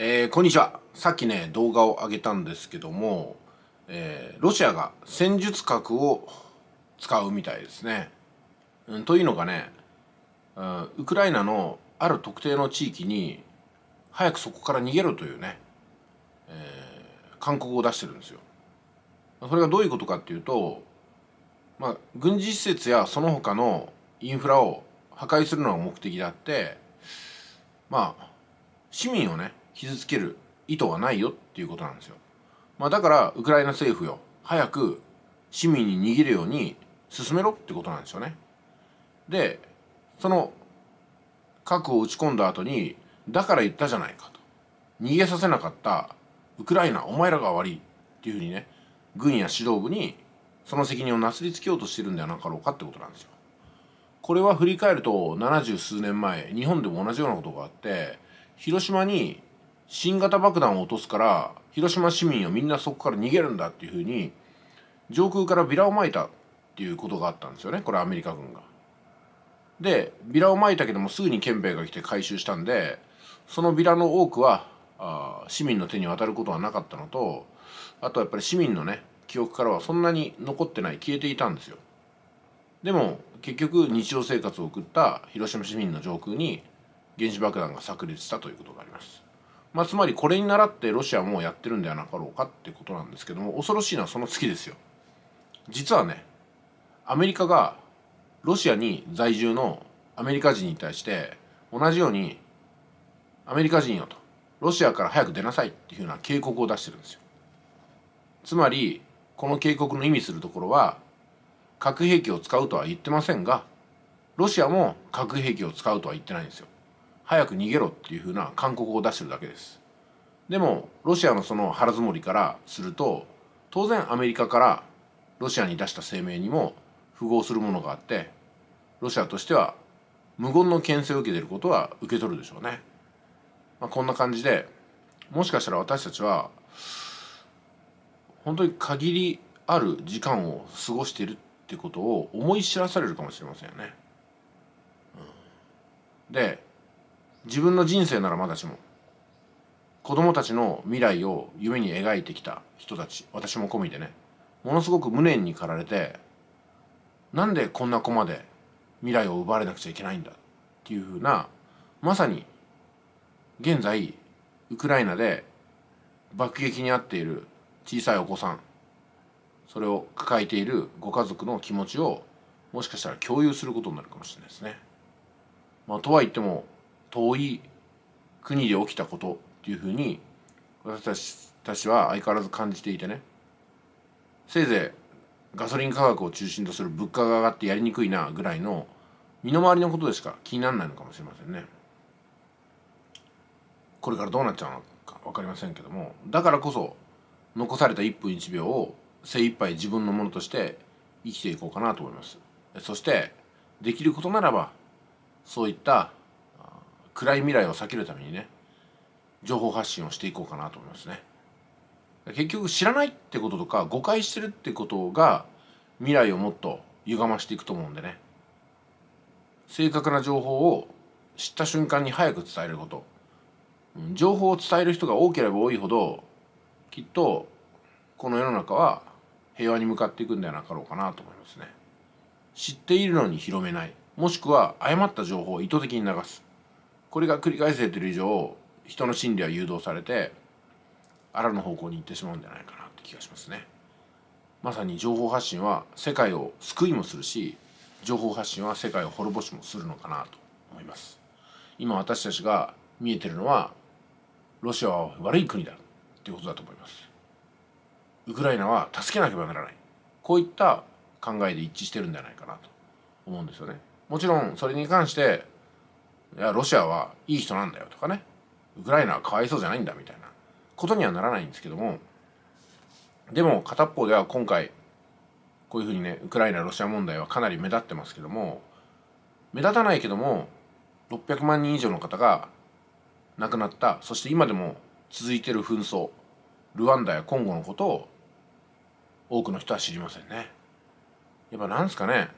えー、こんにちはさっきね動画を上げたんですけども、えー、ロシアが戦術核を使うみたいですね。うん、というのがね、うん、ウクライナのある特定の地域に早くそこから逃げろというね、えー、勧告を出してるんですよ。それがどういうことかっていうと、まあ、軍事施設やその他のインフラを破壊するのが目的であってまあ市民をね傷つける意図はないよっていうことなんですよ。まあ、だからウクライナ政府よ早く市民に逃げるように進めろってことなんですよね。でその核を打ち込んだ後にだから言ったじゃないかと逃げさせなかったウクライナお前らが悪いっていうふうにね軍や指導部にその責任をなすりつけようとしてるんではなかろうかってことなんですよ。これは振り返ると70数年前日本でも同じようなことがあって広島に新型爆弾を落とすから広島市民はみんなそこから逃げるんだっていうふうに上空からビラをまいたっていうことがあったんですよねこれアメリカ軍が。でビラをまいたけどもすぐに憲兵が来て回収したんでそのビラの多くはあ市民の手に渡ることはなかったのとあとはやっぱり市民のね記憶からはそんなに残ってない消えていたんですよ。でも結局日常生活を送った広島市民の上空に原子爆弾が炸裂したということがあります。まあ、つまりこれに倣ってロシアもやってるんではなかろうかってことなんですけども恐ろしいのはその月ですよ実はねアメリカがロシアに在住のアメリカ人に対して同じようにアメリカ人よとロシアから早く出なさいっていうような警告を出してるんですよつまりこの警告の意味するところは核兵器を使うとは言ってませんがロシアも核兵器を使うとは言ってないんですよ早く逃げろっていうふうな勧告を出してるだけですでもロシアのその腹積もりからすると当然アメリカからロシアに出した声明にも符合するものがあってロシアとしては無言の牽制を受けてることは受け取るでしょうね、まあ、こんな感じでもしかしたら私たちは本当に限りある時間を過ごしているってことを思い知らされるかもしれませんよね。うん、で自分の人生ならまだしも子供たちの未来を夢に描いてきた人たち私も込みでねものすごく無念に駆られてなんでこんな子まで未来を奪われなくちゃいけないんだっていうふうなまさに現在ウクライナで爆撃に遭っている小さいお子さんそれを抱えているご家族の気持ちをもしかしたら共有することになるかもしれないですね。まあ、とは言っても遠い国で起きたことっていうふうに私たちたちは相変わらず感じていてねせいぜいガソリン価格を中心とする物価が上がってやりにくいなぐらいの身の回りのことでしか気にならないのかもしれませんね。これからどうなっちゃうのか分かりませんけどもだからこそ残された1分1秒を精一杯自分のものとして生きていこうかなと思います。そしてできることならばそういった暗い未来を避けるためにね情報発信をしていこうかなと思いますね結局知らないってこととか誤解してるってことが未来をもっと歪ましていくと思うんでね正確な情報を知った瞬間に早く伝えること情報を伝える人が多ければ多いほどきっとこの世の中は平和に向かっていくんではなかろうかなと思いますね知っているのに広めないもしくは誤った情報を意図的に流すこれが繰り返せてる以上人の心理は誘導されてあらの方向に行ってしまうんじゃないかなって気がしますね。まさに情報発信は世界を救いもするし情報発信は世界を滅ぼしもするのかなと思います。今私たちが見えてるのはロシアは悪い国だっていうことだと思います。ウクライナは助けなければならないこういった考えで一致してるんじゃないかなと思うんですよね。もちろんそれに関していやロシアはいい人なんだよとかねウクライナはかわいそうじゃないんだみたいなことにはならないんですけどもでも片方では今回こういうふうにねウクライナロシア問題はかなり目立ってますけども目立たないけども600万人以上の方が亡くなったそして今でも続いてる紛争ルワンダやコンゴのことを多くの人は知りませんね。やっぱなんですかね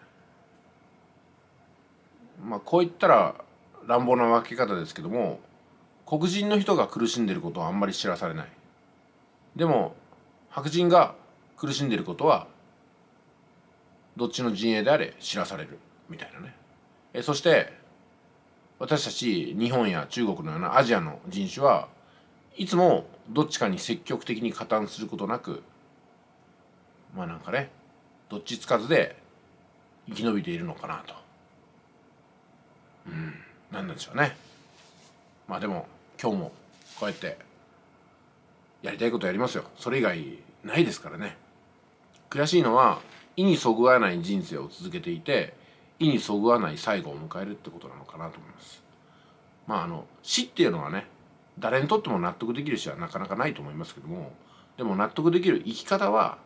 まあこう言ったら乱暴な分け方ですけども黒人の人が苦しんでることはあんまり知らされないでも白人が苦しんでることはどっちの陣営であれ知らされるみたいなねえそして私たち日本や中国のようなアジアの人種はいつもどっちかに積極的に加担することなくまあなんかねどっちつかずで生き延びているのかなと。うん何なんでしょうねまあでも今日もこうやってやりたいことやりますよそれ以外ないですからね悔しいのは意にそぐわない人生を続けていて意にそぐわない最後を迎えるってことなのかなと思いますまああの死っていうのはね誰にとっても納得できる死はなかなかないと思いますけどもでも納得できる生き方は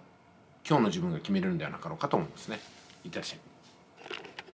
今日の自分が決めるんではなかろうかと思うんですねいってらっしゃい